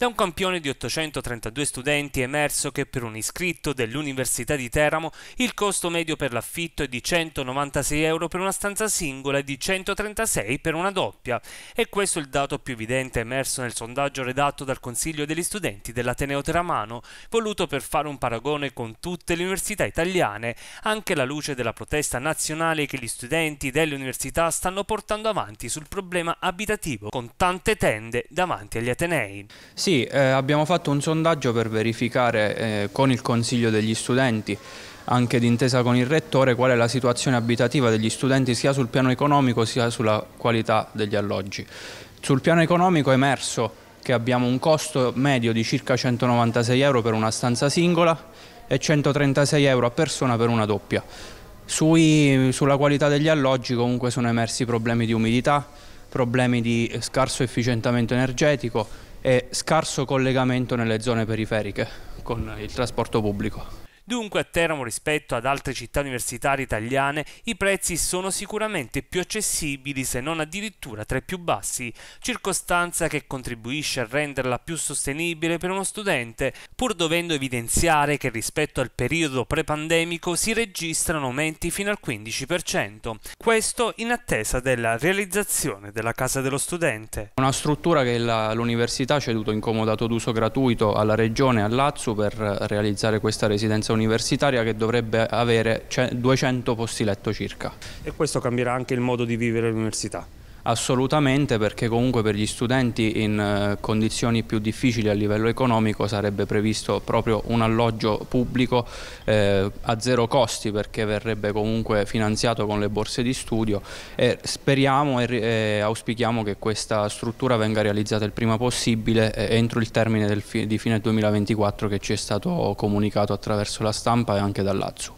da un campione di 832 studenti è emerso che per un iscritto dell'Università di Teramo il costo medio per l'affitto è di 196 euro per una stanza singola e di 136 per una doppia. E questo è il dato più evidente emerso nel sondaggio redatto dal Consiglio degli Studenti dell'Ateneo Teramano, voluto per fare un paragone con tutte le università italiane, anche alla luce della protesta nazionale che gli studenti delle università stanno portando avanti sul problema abitativo, con tante tende davanti agli Atenei. Si sì, eh, abbiamo fatto un sondaggio per verificare eh, con il Consiglio degli Studenti anche d'intesa con il Rettore, qual è la situazione abitativa degli studenti sia sul piano economico sia sulla qualità degli alloggi. Sul piano economico è emerso che abbiamo un costo medio di circa 196 euro per una stanza singola e 136 euro a persona per una doppia. Sui, sulla qualità degli alloggi comunque sono emersi problemi di umidità, problemi di scarso efficientamento energetico, e scarso collegamento nelle zone periferiche con il trasporto pubblico. Dunque a Teramo rispetto ad altre città universitarie italiane i prezzi sono sicuramente più accessibili se non addirittura tra i più bassi, circostanza che contribuisce a renderla più sostenibile per uno studente, pur dovendo evidenziare che rispetto al periodo pre-pandemico si registrano aumenti fino al 15%. Questo in attesa della realizzazione della Casa dello Studente. Una struttura che l'università ha ceduto in comodato d'uso gratuito alla Regione e all'Azzu per realizzare questa residenza universitaria universitaria che dovrebbe avere 200 posti letto circa. E questo cambierà anche il modo di vivere l'università? Assolutamente perché comunque per gli studenti in eh, condizioni più difficili a livello economico sarebbe previsto proprio un alloggio pubblico eh, a zero costi perché verrebbe comunque finanziato con le borse di studio e speriamo e, e auspichiamo che questa struttura venga realizzata il prima possibile eh, entro il termine fi di fine 2024 che ci è stato comunicato attraverso la stampa e anche dall'Azzu.